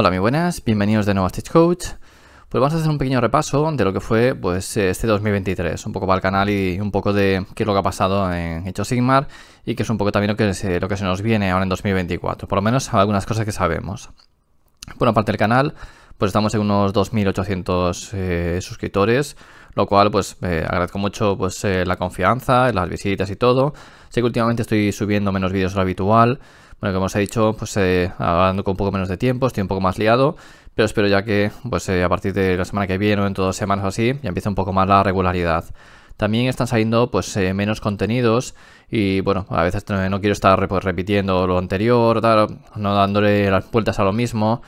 Hola, muy buenas, bienvenidos de nuevo a Stitch Coach, Pues vamos a hacer un pequeño repaso de lo que fue pues, este 2023, un poco para el canal y un poco de qué es lo que ha pasado en Hecho Sigmar y que es un poco también lo que, se, lo que se nos viene ahora en 2024, por lo menos algunas cosas que sabemos. Por una parte del canal, pues estamos en unos 2.800 eh, suscriptores, lo cual pues eh, agradezco mucho pues eh, la confianza, las visitas y todo. Sé que últimamente estoy subiendo menos vídeos de lo habitual, bueno, como os he dicho, pues eh, hablando con un poco menos de tiempo, estoy un poco más liado, pero espero ya que pues eh, a partir de la semana que viene o en dos semanas o así, ya empiece un poco más la regularidad. También están saliendo pues eh, menos contenidos y bueno, a veces no, quiero estar pues, repitiendo lo anterior, no dándole las vueltas a lo mismo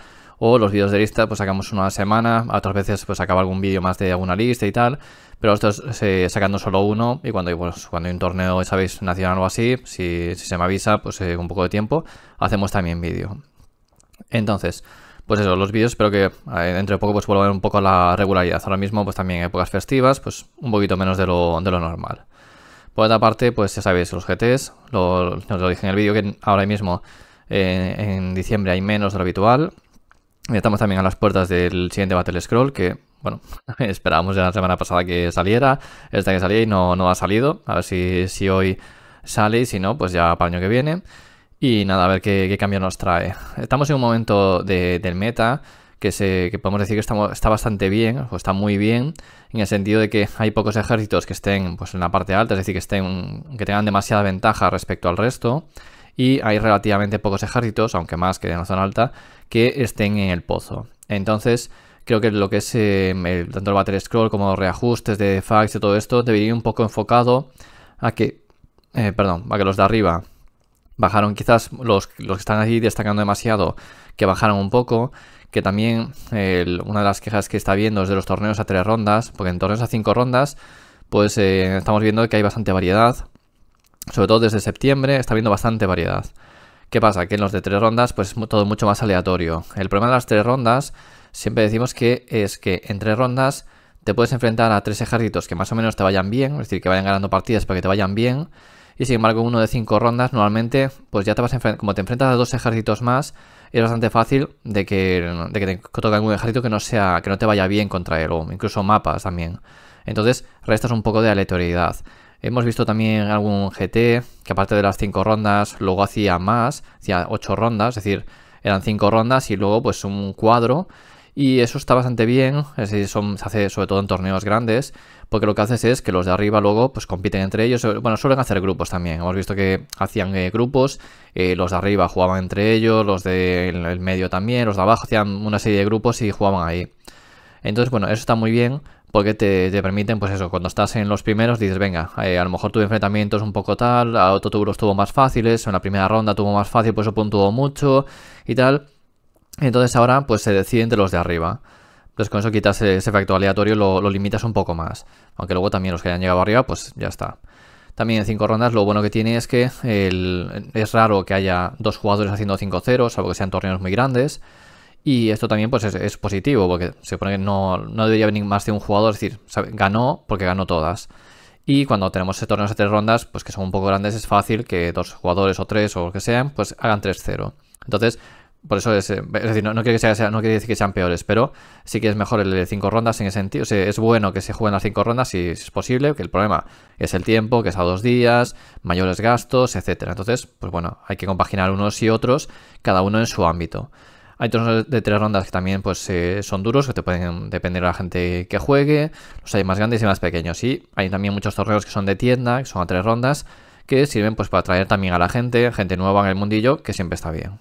o los vídeos de lista pues sacamos una a la semana, otras veces pues acaba algún vídeo más de alguna lista y tal, pero estos eh, sacando solo uno y cuando, pues, cuando hay un torneo, sabéis, nacional o así, si, se me avisa, pues eh, un poco de tiempo, hacemos también vídeo. Entonces, pues eso, los vídeos espero que eh, dentro de poco pues vuelvan un poco a la regularidad. Ahora mismo pues también épocas festivas, pues un poquito menos de lo, de lo normal. Por otra parte, pues ya sabéis, los GTs, lo, os lo dije en el vídeo que ahora mismo en diciembre hay menos de lo habitual. Estamos también a las puertas del siguiente Battle Scroll, que, bueno, esperábamos ya la semana pasada que saliera, esta que salía y no, no ha salido. A ver si, hoy sale y si no, pues ya para el año que viene. Y nada, a ver qué, cambio nos trae. Estamos en un momento del meta que, se, que podemos decir que está, está, bastante bien, o está muy bien, en el sentido de que hay pocos ejércitos que estén pues, en la parte alta, es decir, que, estén, que tengan demasiada ventaja respecto al resto y hay relativamente pocos ejércitos, aunque más que en la zona alta, que estén en el pozo. Entonces, creo que lo que es em, tanto el Battle Scroll como los reajustes de fax y todo esto debería ir un poco enfocado a que, eh, perdón, a que los de arriba bajaron quizás los, que están ahí destacando demasiado, que bajaron un poco, que también una de las quejas que está viendo es de los torneos a tres rondas, porque en torneos a cinco rondas, pues eh, estamos viendo que hay bastante variedad, sobre todo desde septiembre, está habiendo bastante variedad. ¿Qué pasa? Que en los de tres rondas pues es todo mucho más aleatorio. El problema de las tres rondas, siempre decimos que es que en tres rondas te puedes enfrentar a tres ejércitos que más o menos te vayan bien, es decir, que vayan ganando partidas para que te vayan bien. Y sin embargo, uno de cinco rondas, normalmente, pues ya te vas a enfrentar, como te enfrentas a dos ejércitos más, es bastante fácil de que, de que te toque algún ejército que no sea, que no te vaya bien contra él, o incluso mapas también. Entonces, restas un poco de aleatoriedad. Hemos visto también algún GT que aparte de las 5 rondas luego hacía más, hacía 8 rondas, es decir, eran 5 rondas y luego pues un cuadro y eso está bastante bien, es se hace sobre todo en torneos grandes, porque lo que haces es que los de arriba luego pues compiten entre ellos, eh, bueno, suelen hacer grupos también, hemos visto que hacían eh, grupos, eh, los de arriba jugaban entre ellos, los del medio también, los de abajo hacían una serie de grupos y jugaban ahí. Entonces, bueno, eso está muy bien porque te, permiten, pues eso, cuando estás en los primeros dices, venga, eh, a lo mejor tuve enfrentamientos un poco tal, a otro tuvo los tuvo más fáciles, en la primera ronda tuvo más fácil, pues eso puntuó mucho y tal. Entonces ahora pues se deciden de los de arriba. Entonces con eso quitas e-, ese efecto aleatorio, lo, lo limitas un poco más. Aunque luego también los que hayan llegado arriba, pues ya está. También en cinco rondas lo bueno que tiene es que es raro que haya dos jugadores haciendo 5-0, salvo que sean torneos muy grandes. Y esto también pues es, positivo, porque se supone que no, debería venir más de un jugador, es decir, ganó porque ganó todas. Y cuando tenemos este torneos de tres rondas, pues que son un poco grandes, es fácil que dos jugadores o tres o lo que sean, pues hagan 3-0. Entonces, por eso es, eh, es decir, no, quiere sea, no decir que sean peores, pero sí que es mejor el de cinco rondas en ese sentido. es bueno que se jueguen las cinco rondas si, si, es posible, que el problema es el tiempo, que es a dos días, mayores gastos, etcétera. Entonces, pues bueno, hay que compaginar unos y otros, cada uno en su ámbito. Hay torneos de tres rondas que también pues, eh, son duros, que te pueden depender de la gente que juegue. Los hay más grandes y más pequeños. Y hay también muchos torneos que son de tienda, que son a tres rondas, que sirven pues, para atraer también a la gente, gente nueva en el mundillo, que siempre está bien.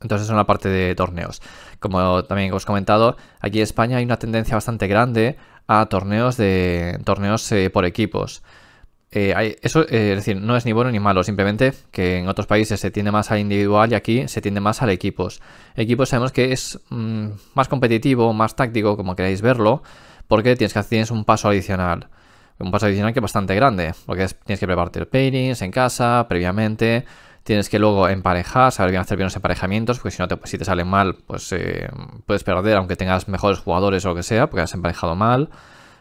Entonces es una parte de torneos. Como también os he comentado, aquí en España hay una tendencia bastante grande a torneos de torneos eh, por equipos. Eh, eso eh, es decir, no es ni bueno ni malo, simplemente que en otros países se tiende más al individual y aquí se tiende más al equipos. Equipos sabemos que es mm, más competitivo, más táctico, como queráis verlo, porque tienes que hacer un paso adicional. Un paso adicional que es bastante grande, porque tienes que prepararte el pairings en casa, previamente, tienes que luego emparejar, saber bien hacer bien los emparejamientos, porque si no te, si te salen mal, pues eh, puedes perder, aunque tengas mejores jugadores o lo que sea, porque has emparejado mal.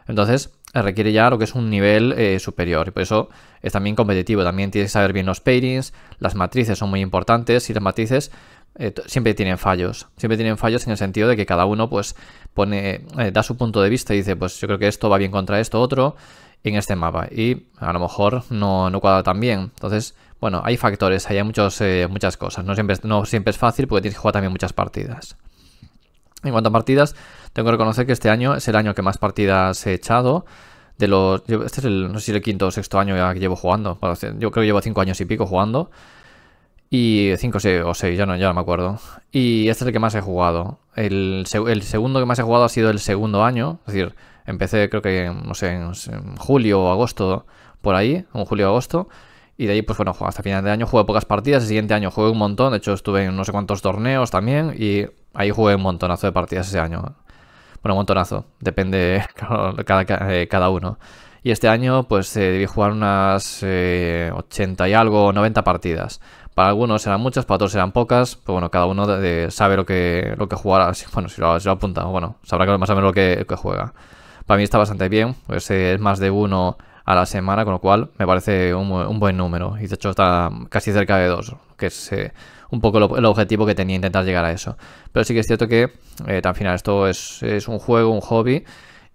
Entonces, eh, requiere ya lo que es un nivel eh, superior y por eso es también competitivo. También tienes que saber bien los pairings, las matrices son muy importantes y las matrices eh, siempre tienen fallos. Siempre tienen fallos en el sentido de que cada uno pues pone, da su punto de vista y dice pues yo creo que esto va bien contra esto otro en este mapa y a lo mejor no, no cuadra tan bien. Entonces, bueno, hay factores, hay muchos, muchas cosas. No siempre, no siempre es fácil porque tienes que jugar también muchas partidas. En cuanto a partidas, tengo que reconocer que este año es el año que más partidas he echado. De los, este es el, no sé si el quinto o sexto año que llevo jugando. Yo creo que llevo cinco años y pico jugando. Y cinco o seis, ya no, ya me acuerdo. Y este es el que más he jugado. El, segundo que más he jugado ha sido el segundo año. Es decir, empecé creo que, no sé, en, julio o agosto, por ahí, en julio o agosto. Y de ahí, pues bueno, hasta final de año jugué pocas partidas. El siguiente año jugué un montón. De hecho, estuve en no sé cuántos torneos también. Y ahí jugué un montonazo de partidas ese año. Bueno, un montonazo, depende cada, cada uno. Y este año pues se jugar unas 80 eh, y algo, 90 partidas. Para algunos eran muchas, para otros eran pocas, pero bueno, cada uno sabe lo que, lo que jugará. Bueno, si lo, apunta, bueno, sabrá más o menos lo que, juega. Para mí está bastante bien, pues, eh, es más de uno a la semana, con lo cual me parece un, un buen número. Y de hecho está casi cerca de dos, que es eh, un poco el objetivo que tenía intentar llegar a eso. Pero sí que es cierto que eh, al final esto es, un juego, un hobby.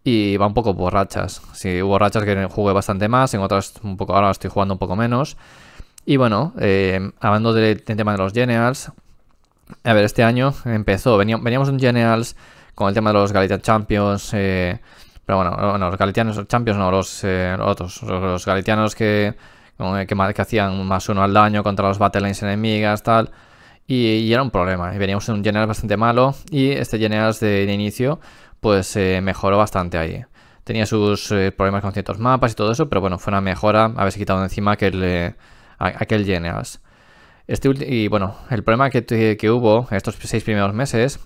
Y va un poco por rachas. Sí, hubo rachas que jugué bastante más, en otras un poco, ahora estoy jugando un poco menos. Y bueno, eh, hablando del tema de los Generals, a ver, este año empezó, veníamos en un Generals con el tema de los Galatian Champions, pero bueno, los Galitianos Champions, no, los otros, los, los que, que, hacían más uno al daño contra los lines enemigas, tal. Y, era un problema. y Veníamos en un general bastante malo y este general de, inicio pues eh, mejoró bastante ahí. Tenía sus eh, problemas con ciertos mapas y todo eso, pero bueno, fue una mejora haberse quitado encima aquel, eh, general aquel este y bueno, el problema que, que, hubo estos seis primeros meses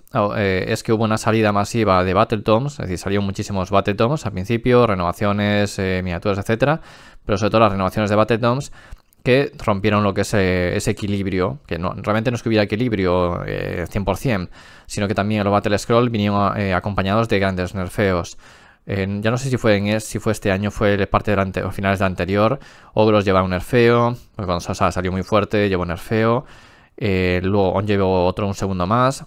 es que hubo una salida masiva de Battletoms, es decir, salieron muchísimos Battletoms al principio, renovaciones, miniaturas, etcétera, pero sobre todo las renovaciones de Battle Domes, que rompieron lo que es eh, ese equilibrio, que realmente no es que hubiera equilibrio 100%, eh, sino que también los Battle Scroll vinieron eh, acompañados de grandes nerfeos. ya no sé si fue en si fue este año, fue parte de o finales de anterior, Ogros lleva un nerfeo, cuando salió muy fuerte, llevó un nerfeo, luego On llevó otro un segundo más,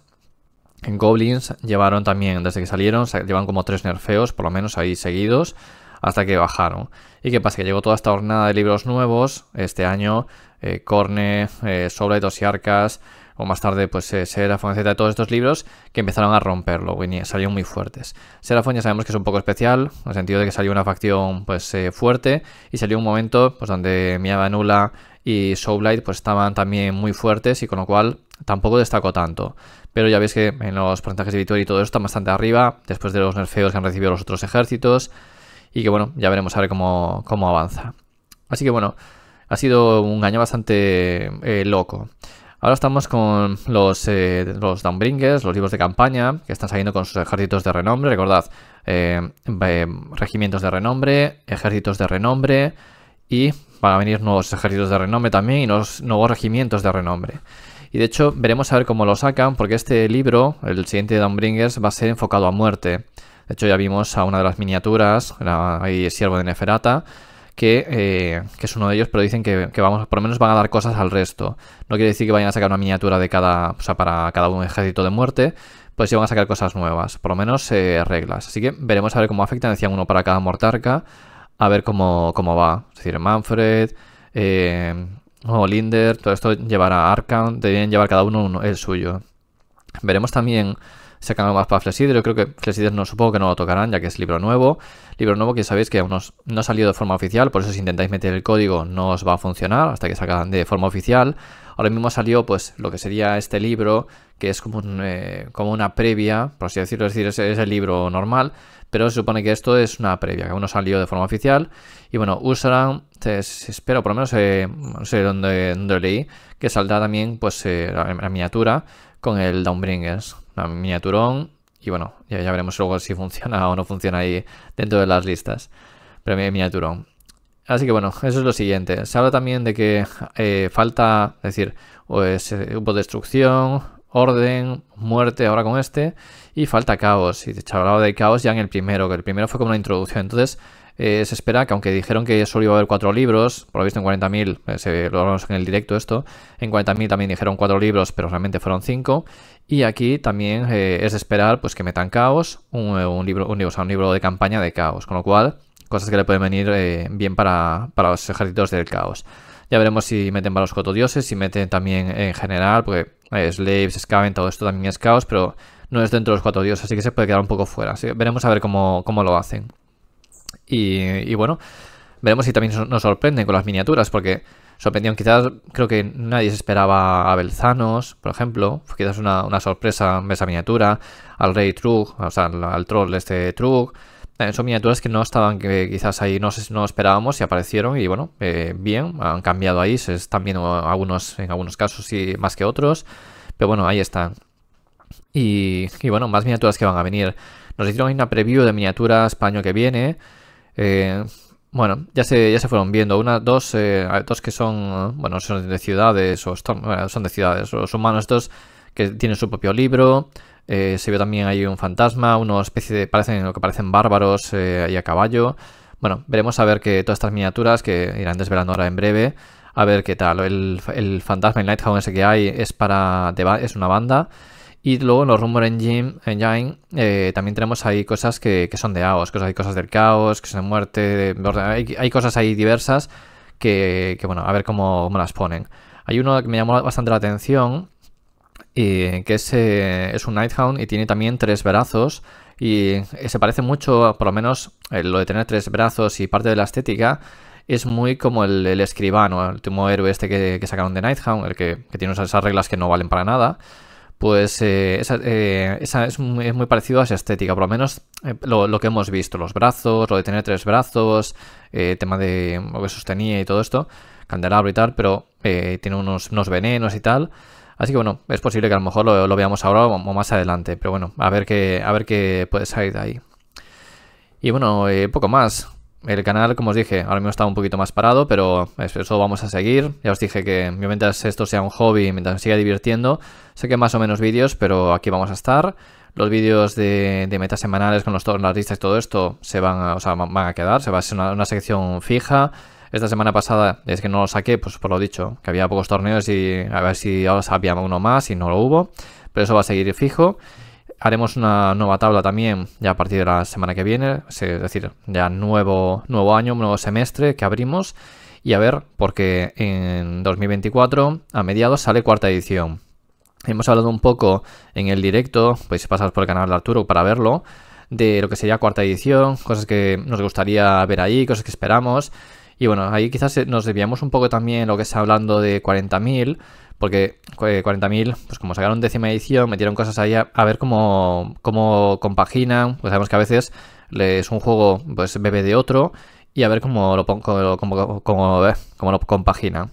en Goblins llevaron también, desde que salieron, llevan como tres nerfeos, por lo menos ahí seguidos hasta que bajaron. ¿Y qué pasa? Que llegó toda esta jornada de libros nuevos este año, Corne, eh, eh Sobre, arcas o más tarde pues eh, Serafón, etcétera, todos estos libros que empezaron a romperlo, salieron muy fuertes. Serafón ya sabemos que es un poco especial, en el sentido de que salió una facción pues eh, fuerte y salió un momento pues donde Mia Nula y Soullight pues estaban también muy fuertes y con lo cual tampoco destacó tanto. Pero ya veis que en los porcentajes de victoria y todo eso está bastante arriba, después de los nerfeos que han recibido los otros ejércitos y que bueno, ya veremos a ver cómo, avanza. Así que bueno, ha sido un año bastante eh, loco. Ahora estamos con los, eh, los Downbringers, los libros de campaña, que están saliendo con sus ejércitos de renombre. Recordad, eh, regimientos de renombre, ejércitos de renombre y van a venir nuevos ejércitos de renombre también y nuevos, regimientos de renombre. Y de hecho, veremos a ver cómo lo sacan, porque este libro, el siguiente de Downbringers, va a ser enfocado a muerte. De hecho, ya vimos a una de las miniaturas, la, es siervo de Neferata, eh, que, es uno de ellos, pero dicen que, vamos, por lo menos van a dar cosas al resto. No quiere decir que vayan a sacar una miniatura de cada, o para cada un ejército de muerte, pues sí van a sacar cosas nuevas, por lo menos eh, reglas. Así que veremos a ver cómo afectan, decían uno para cada mortarca, a ver cómo, va. Es decir, Manfred, eh, o oh, Linder, todo esto llevará a Arkham, deberían llevar cada uno el suyo. Veremos también sacan algo más para Flesider. Yo creo que Flesider no, supongo que no lo tocarán, ya que es libro nuevo. Libro nuevo que sabéis que aún no ha salido de forma oficial, por eso si intentáis meter el código no os va a funcionar hasta que salga de forma oficial. Ahora mismo salió pues lo que sería este libro, que es como, eh, una previa, por así decirlo, es decir, es, el libro normal, pero se supone que esto es una previa, que aún no salió de forma oficial. Y bueno, usarán, espero, por lo menos eh, no sé dónde, dónde, leí, que saldrá también pues eh, la, la miniatura con el Downbringers. La miniaturón. Y bueno, ya, veremos luego si funciona o no funciona ahí dentro de las listas. Pero miniaturón. Así que bueno, eso es lo siguiente. Se habla también de que eh, falta, es decir, pues, hubo eh, destrucción, orden, muerte ahora con este, y falta caos. Y se hablaba de caos ya en el primero, que el primero fue como una introducción. Entonces, eh, se espera que aunque dijeron que solo iba a haber cuatro libros, por lo visto en 40.000, se lo hablamos en el directo esto, en 40.000 también dijeron cuatro libros, pero realmente fueron cinco, y aquí también eh, es esperar pues, que metan caos, un, eh, libro, un libro de campaña de caos, con lo cual cosas que le pueden venir eh, bien para, los ejércitos del caos. Ya veremos si meten para los cuatro dioses, si meten también en general, porque slaves, scaven, todo esto también es caos, pero no es dentro de los cuatro dioses, así que se puede quedar un poco fuera. veremos a ver cómo, lo hacen. y bueno, veremos si también nos sorprenden con las miniaturas, porque sorprendieron. Quizás creo que nadie se esperaba a Belzanos, por ejemplo. Fue quizás una, sorpresa en esa miniatura. Al Rey Trug, o sea, al, troll este Trug. Eh, son miniaturas que no estaban, que quizás ahí no, no esperábamos y aparecieron. Y bueno, eh, bien, han cambiado ahí. Se están viendo algunos, en algunos casos y más que otros. Pero bueno, ahí están. Y, bueno, más miniaturas que van a venir. Nos hicieron una preview de miniaturas para año que viene. Eh, bueno, ya se, ya se fueron viendo. Una, dos, eh, dos que son, bueno, son de ciudades o son de ciudades. Los humanos estos que tienen su propio libro. Eh, se ve también ahí un fantasma, una especie de, parecen lo que parecen bárbaros eh, ahí a caballo. Bueno, veremos a ver que todas estas miniaturas que irán desvelando ahora en breve, a ver qué tal. El, el fantasma en Lighthouse ese que hay es para, es una banda y luego en los Rumor en engine eh, también tenemos ahí cosas que, son de AOS, cosas, hay cosas del caos, que son de muerte, hay, cosas ahí diversas que, bueno, a ver cómo, cómo, las ponen. Hay uno que me llamó bastante la atención, y, eh, que es, eh, es un Nighthound y tiene también tres brazos y se parece mucho, por lo menos lo de tener tres brazos y parte de la estética, es muy como el, escribano, el último héroe este que, sacaron de Nighthound, el que, que, tiene esas reglas que no valen para nada pues eh, esa, eh, esa es, muy, parecido a esa estética, por lo menos eh, lo, que hemos visto, los brazos, lo de tener tres brazos, tema de mm, lo que sostenía y todo esto, candelabro y tal, pero tiene unos, venenos y tal. Así que bueno, es posible que a lo mejor lo, veamos ahora o, más adelante, pero bueno, a ver qué, a ver qué puede salir de ahí. Y bueno, poco más el canal, como os dije, ahora mismo está un poquito más parado, pero eso vamos a seguir. Ya os dije que mientras esto sea un hobby, mientras me siga divirtiendo, sé que más o menos vídeos, pero aquí vamos a estar. Los vídeos de, metas semanales con los, las listas y todo esto se van a, van a quedar, se va a ser una, sección fija. Esta semana pasada es que no lo saqué, pues por lo dicho, que había pocos torneos y a ver si ahora había uno más y no lo hubo. Pero eso va a seguir fijo. Haremos una nueva tabla también ya a partir de la semana que viene, es decir, ya nuevo, nuevo año, nuevo semestre que abrimos y a ver, porque en 2024 a mediados sale cuarta edición. Hemos hablado un poco en el directo, podéis pasar por el canal de Arturo para verlo, de lo que sería cuarta edición, cosas que nos gustaría ver ahí, cosas que esperamos. Y bueno, ahí quizás eh, nos desviamos un poco también lo que está hablando de 40.000, porque 40.000, eh, pues como sacaron décima edición, metieron cosas ahí a, ver cómo, compaginan. Pues sabemos que a veces es un juego, pues bebe de otro y a ver cómo lo, cómo, lo compagina.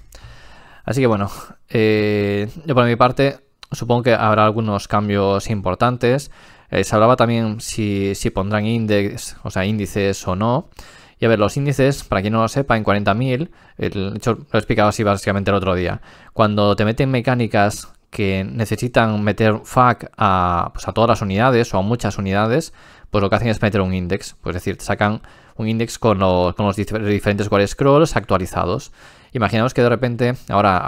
Así que bueno, eh, yo por mi parte supongo que habrá algunos cambios importantes. Eh, se hablaba también si, pondrán index, o sea, índices o no. Y a ver, los índices, para quien no lo sepa, en 40.000, de hecho lo he explicado así básicamente el otro día, cuando te meten mecánicas que necesitan meter FAC pues, a, todas las unidades o a muchas unidades, pues lo que hacen es meter un index, pues es decir, sacan un index con los, diferentes core scrolls actualizados. Imaginaos que de repente, ahora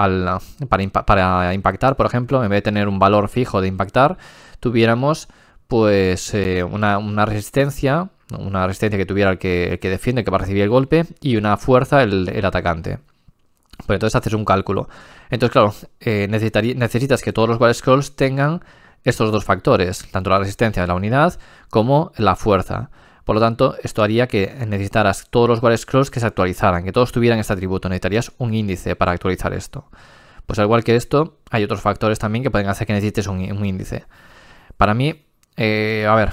para, impactar, por ejemplo, en vez de tener un valor fijo de impactar, tuviéramos pues eh, una, una resistencia una resistencia que tuviera el que, que defiende, que va a recibir el golpe, y una fuerza el, atacante. Pero pues entonces haces un cálculo. Entonces, claro, eh, necesitas que todos los Wall Scrolls tengan estos dos factores, tanto la resistencia de la unidad como la fuerza. Por lo tanto, esto haría que necesitaras todos los Wall Scrolls que se actualizaran, que todos tuvieran este atributo. Necesitarías un índice para actualizar esto. Pues al igual que esto, hay otros factores también que pueden hacer que necesites un, índice. Para mí, eh, a ver,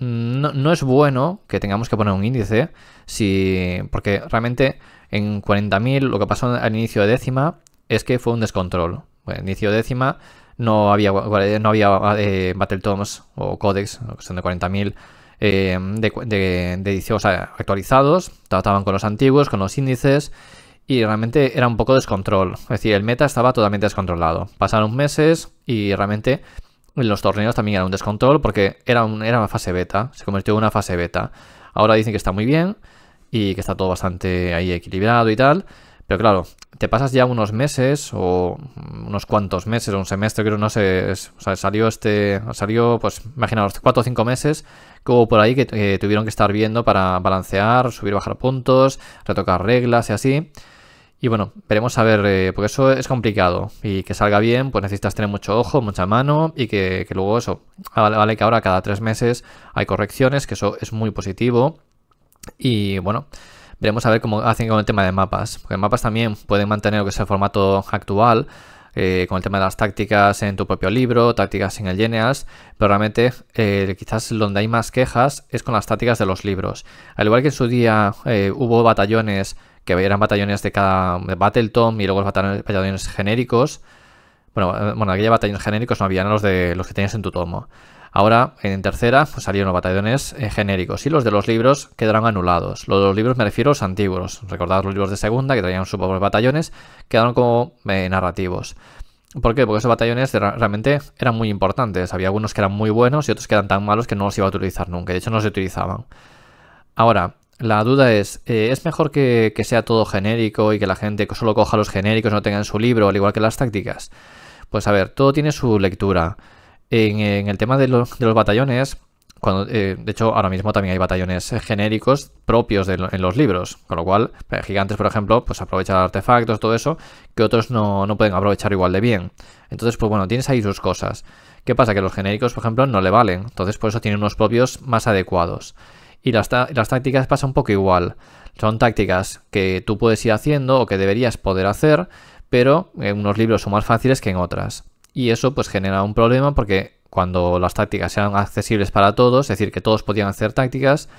no, es bueno que tengamos que poner un índice, si, porque realmente en 40.000 lo que pasó al inicio de décima es que fue un descontrol. Bueno, inicio de décima no había, eh, no había eh, toms o Codex, cuestión de 40.000. Eh, de, de, de actualizados, trataban con los antiguos, con los índices, y realmente era un poco descontrol. Es decir, el meta estaba totalmente descontrolado. Pasaron meses y realmente los torneos también era un descontrol porque era, un, era una fase beta, se convirtió en una fase beta. Ahora dicen que está muy bien y que está todo bastante ahí equilibrado y tal. Pero claro, te pasas ya unos meses o unos cuantos meses, un semestre, creo, no sé. o sea, salió este. Salió, pues, imaginaos, cuatro o cinco meses como por ahí que eh, tuvieron que estar viendo para balancear, subir, bajar puntos, retocar reglas y así. Y bueno, veremos a ver, eh, porque eso es complicado. Y que salga bien, pues necesitas tener mucho ojo, mucha mano y que, luego eso, ah, vale, que ahora cada tres meses hay correcciones, que eso es muy positivo. Y bueno, veremos a ver cómo hacen con el tema de mapas. Porque mapas también pueden mantener lo que es el formato actual, eh, con el tema de las tácticas en tu propio libro, tácticas en el Genials, pero realmente eh, quizás donde hay más quejas es con las tácticas de los libros. Al igual que en su día hubo batallones que eran batallones de cada Battletom y luego los batallones genéricos. Bueno, eh, bueno, aquella batallones genéricos no habían los de los que tenías en tu tomo. Ahora, en tercera, pues salieron los batallones eh, genéricos y los de los libros quedaron anulados. Los de los libros me refiero a los antiguos. Recordad los libros de segunda que traían sus propios batallones, quedaron como eh, narrativos. ¿Por qué? Porque esos batallones realmente eran muy importantes. Había algunos que eran muy buenos y otros que eran tan malos que no los iba a utilizar nunca. De hecho, no se utilizaban. Ahora, la duda es, eh, ¿es mejor que, que, sea todo genérico y que la gente solo coja los genéricos y no tengan su libro, al igual que las tácticas? Pues a ver, todo tiene su lectura. En, el tema de, los batallones, cuando, eh, de hecho ahora mismo también hay batallones eh, genéricos propios en los libros, con lo cual Gigantes, por ejemplo, pues aprovechan artefactos, todo eso, que otros no, no, pueden aprovechar igual de bien. Entonces, pues bueno, tienes ahí sus cosas. ¿Qué pasa? Que los genéricos, por ejemplo, no le valen, entonces por eso tienen unos propios más adecuados. Y las, tácticas pasa un poco igual. Son tácticas que tú puedes ir haciendo o que deberías poder hacer, pero en unos libros son más fáciles que en otras. Y eso pues genera un problema porque cuando las tácticas sean accesibles para todos, es decir, que todos podían hacer tácticas,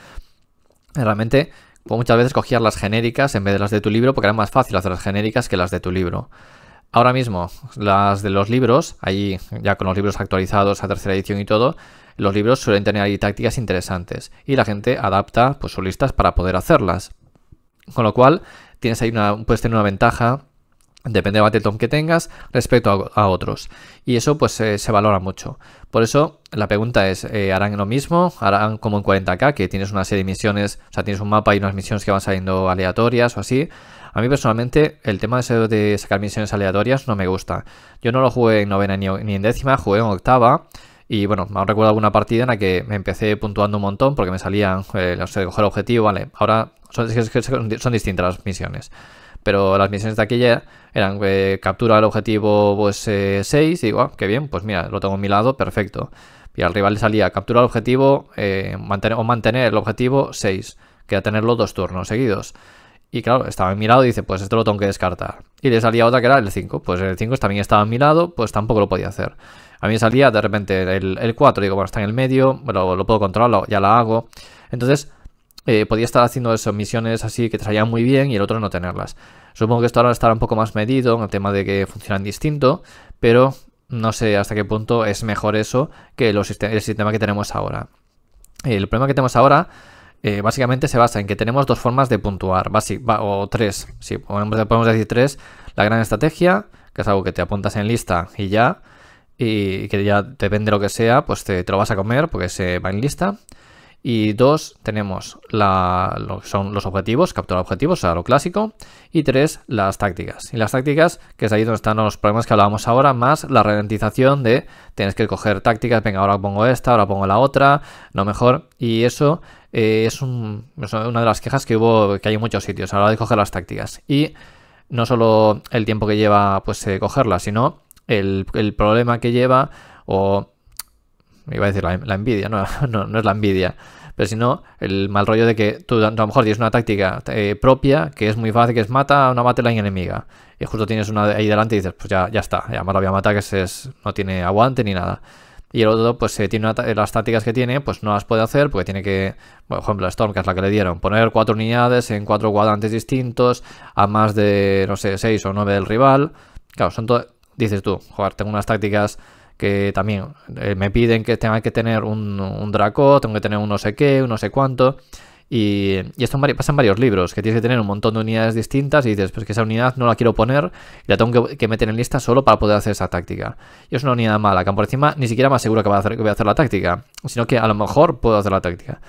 realmente pues, muchas veces cogías las genéricas en vez de las de tu libro porque era más fácil hacer las genéricas que las de tu libro. Ahora mismo, las de los libros, ahí ya con los libros actualizados a tercera edición y todo, los libros suelen tener ahí tácticas interesantes y la gente adapta pues, sus listas para poder hacerlas. Con lo cual, tienes ahí una, puedes tener una ventaja, depende del Battleton que tengas, respecto a, otros. Y eso pues se valora mucho. Por eso la pregunta es, eh, ¿harán lo mismo? ¿Harán como en 40k, que tienes una serie de misiones, o sea, tienes un mapa y unas misiones que van saliendo aleatorias o así? A mí personalmente el tema de, sacar misiones aleatorias no me gusta. Yo no lo jugué en novena ni en décima, jugué en octava. Y bueno, me recuerdo alguna partida en la que me empecé puntuando un montón porque me salían, eh, coger el objetivo, vale. Ahora son, distintas las misiones pero las misiones de aquella eran eh, capturar captura el objetivo pues 6 eh, y digo, ah, qué bien, pues mira, lo tengo a mi lado, perfecto. Y al rival le salía capturar el objetivo eh, mantener, o mantener el objetivo 6, que era tenerlo dos turnos seguidos. Y claro, estaba en mi lado y dice, pues esto lo tengo que descartar. Y le salía otra que era el 5. Pues el 5 también estaba en mi lado, pues tampoco lo podía hacer. A mí salía de repente el, 4, digo, bueno, está en el medio, bueno, lo puedo controlar, ya la hago. Entonces, eh, podía estar haciendo eso, misiones así que traían muy bien y el otro no tenerlas. Supongo que esto ahora estará un poco más medido en el tema de que funcionan distinto, pero no sé hasta qué punto es mejor eso que el sistema que tenemos ahora. El problema que tenemos ahora eh, básicamente se basa en que tenemos dos formas de puntuar, o tres, si podemos decir tres, la gran estrategia, que es algo que te apuntas en lista y ya, y que ya depende de lo que sea, pues te lo vas a comer porque se va en lista. Y dos, tenemos lo son los objetivos, capturar objetivos, o sea, lo clásico. Y tres, las tácticas. Y las tácticas, que es ahí donde están los problemas que hablábamos ahora, más la ralentización de tienes que coger tácticas, venga, ahora pongo esta, ahora pongo la otra, no mejor. Y eso eh, es, una de las quejas que hubo, que hay en muchos sitios, a la hora de coger las tácticas. Y no solo el tiempo que lleva pues eh, cogerlas, sino el problema que lleva o me iba a decir la, envidia, no, no, es la envidia, pero si no, el mal rollo de que tú a lo mejor tienes una táctica eh, propia que es muy fácil, que es mata a una la enemiga, y justo tienes una ahí delante y dices, pues ya, está, ya me la voy a matar, que no tiene aguante ni nada. Y el otro, pues eh, tiene eh, las tácticas que tiene, pues no las puede hacer porque tiene que, por ejemplo, la Storm, que es la que le dieron, poner cuatro unidades en cuatro cuadrantes distintos, a más de, no sé, seis o nueve del rival. Claro, son todo. Dices tú, jugar, tengo unas tácticas que también eh, me piden que tenga que tener un, Draco tengo que tener un no sé qué, un no sé cuánto. Y, y esto pasa en varios libros, que tienes que tener un montón de unidades distintas y dices, pues que esa unidad no la quiero poner, y la tengo que, meter en lista solo para poder hacer esa táctica. Y es una unidad mala, que por encima ni siquiera me aseguro que voy a hacer la táctica, sino que a lo mejor puedo hacer la táctica.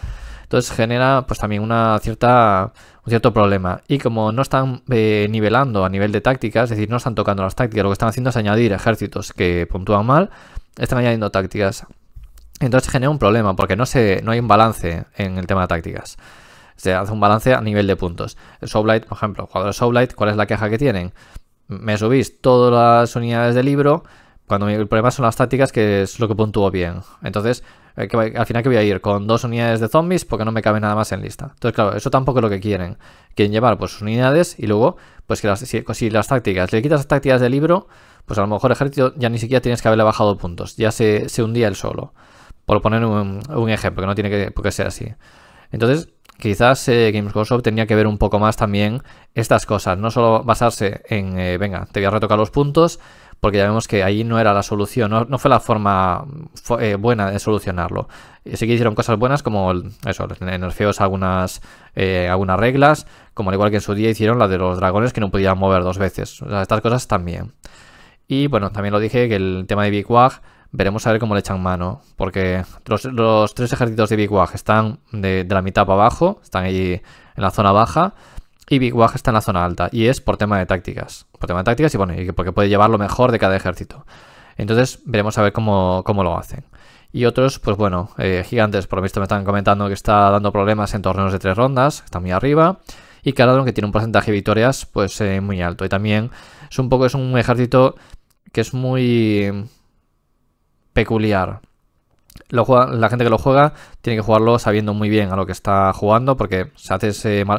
Entonces genera pues también una cierta, un cierto problema. Y como no están eh, nivelando a nivel de tácticas, es decir, no están tocando las tácticas, lo que están haciendo es añadir ejércitos que puntúan mal, están añadiendo tácticas. Entonces genera un problema porque no, se, no hay un balance en el tema de tácticas se hace un balance a nivel de puntos. El por ejemplo, jugadores Soblight, ¿cuál es la queja que tienen? Me subís todas las unidades del libro, cuando el problema son las tácticas, que es lo que puntúo bien. Entonces, eh, al final que voy a ir con dos unidades de zombies porque no me cabe nada más en lista. Entonces, claro, eso tampoco es lo que quieren. Quieren llevar pues unidades y luego, pues que las, si, las tácticas, le quitas las tácticas del libro, pues a lo mejor ejército ya ni siquiera tienes que haberle bajado puntos. Ya se, hundía el solo. Por poner un, un ejemplo, que no tiene que, porque sea ser así. Entonces, quizás eh, Games Workshop tenía que ver un poco más también estas cosas, no solo basarse en, eh, venga, te voy a retocar los puntos porque ya vemos que ahí no era la solución, no, fue la forma eh, buena de solucionarlo. Sí que hicieron cosas buenas como el, eso, nerfeos algunas, eh, algunas reglas, como al igual que en su día hicieron la de los dragones que no podían mover dos veces. O sea, estas cosas también. Y bueno, también lo dije que el tema de Big veremos a ver cómo le echan mano, porque los, tres ejércitos de Big están de, de la mitad para abajo, están ahí en la zona baja y Big está en la zona alta. Y es por tema de tácticas. Por tema de tácticas y bueno, porque puede llevar lo mejor de cada ejército. Entonces veremos a ver cómo, cómo lo hacen. Y otros, pues bueno, eh, gigantes, por lo visto me están comentando que está dando problemas en torneos de tres rondas, está muy arriba. Y Caradon, que tiene un porcentaje de victorias, pues eh, muy alto. Y también es un poco, es un ejército que es muy peculiar la gente que lo juega tiene que jugarlo sabiendo muy bien a lo que está jugando, porque si,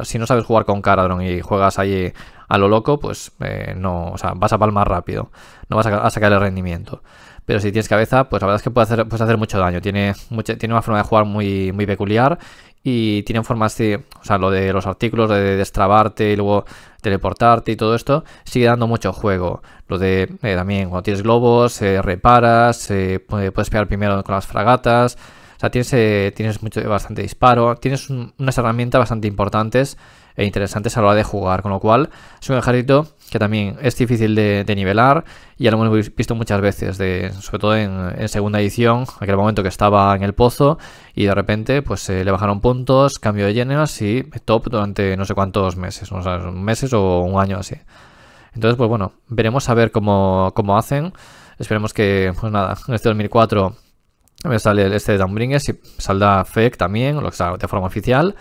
si no sabes jugar con Caradron y juegas ahí a lo loco, pues eh, no, o sea, vas a palmar rápido, no vas a sacar el rendimiento pero si tienes cabeza, pues la verdad es que puede hacer, puedes hacer mucho daño. Tiene, tiene una forma de jugar muy, muy peculiar y tiene formas de, o sea, lo de los artículos, de destrabarte y luego teleportarte y todo esto, sigue dando mucho juego. Lo de eh, también cuando tienes globos, eh, reparas, eh, puedes pegar primero con las fragatas. O sea, tienes, tienes mucho, bastante disparo, tienes unas herramientas bastante importantes e interesantes a la hora de jugar, con lo cual es un ejército que también es difícil de, nivelar, y ya lo hemos visto muchas veces, sobre todo en, segunda edición, aquel momento que estaba en el pozo, y de repente pues eh, le bajaron puntos, cambio de llenas y top durante no sé cuántos meses, meses o un año así. Entonces, pues bueno, veremos a ver cómo, hacen. Esperemos que, pues nada, en este 2004 me sale este de Downbringers y salda Fake también, lo que de forma oficial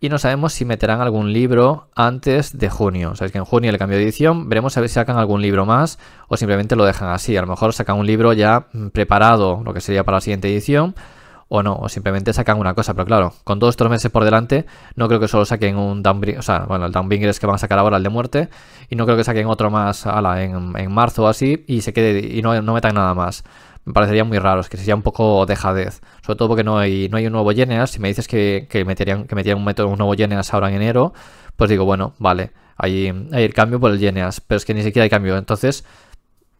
y no sabemos si meterán algún libro antes de junio. O que en junio el cambio de edición, veremos a ver si sacan algún libro más o simplemente lo dejan así. A lo mejor sacan un libro ya mm, preparado, lo que sería para la siguiente edición, o no, o simplemente sacan una cosa. Pero claro, con todos estos meses por delante, no creo que solo saquen un downbringer, o sea, bueno, el es que van a sacar ahora el de muerte, y no creo que saquen otro más a en, en marzo o así, y se quede y no, no metan nada más me parecería muy raro, es que sería un poco dejadez. Sobre todo porque no hay, no hay un nuevo Geneas. Si me dices que, que meterían, que un, nuevo Geneas ahora en enero, pues digo, bueno, vale, hay, hay el cambio por el Geneas, pero es que ni siquiera hay cambio. Entonces,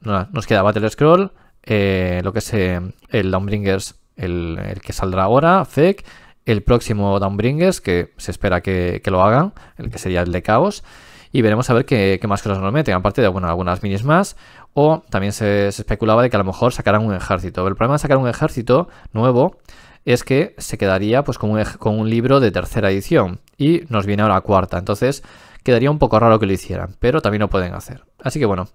nos queda Battle Scroll, eh, lo que es eh, el Downbringers, el, que saldrá ahora, Fake, el próximo Downbringers, que se espera que, lo hagan, el que sería el de Chaos, y veremos a ver qué, más cosas nos meten. Aparte de bueno, algunas minis más, o también se, especulaba de que a lo mejor sacaran un ejército. el problema de sacar un ejército nuevo es que se quedaría pues con un, con un libro de tercera edición y nos viene ahora cuarta. Entonces quedaría un poco raro que lo hicieran, pero también lo pueden hacer. Así que bueno,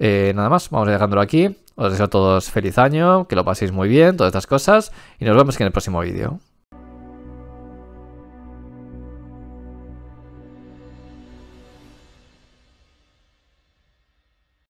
eh, nada más, vamos dejándolo aquí. Os deseo a todos feliz año, que lo paséis muy bien, todas estas cosas, y nos vemos en el próximo vídeo.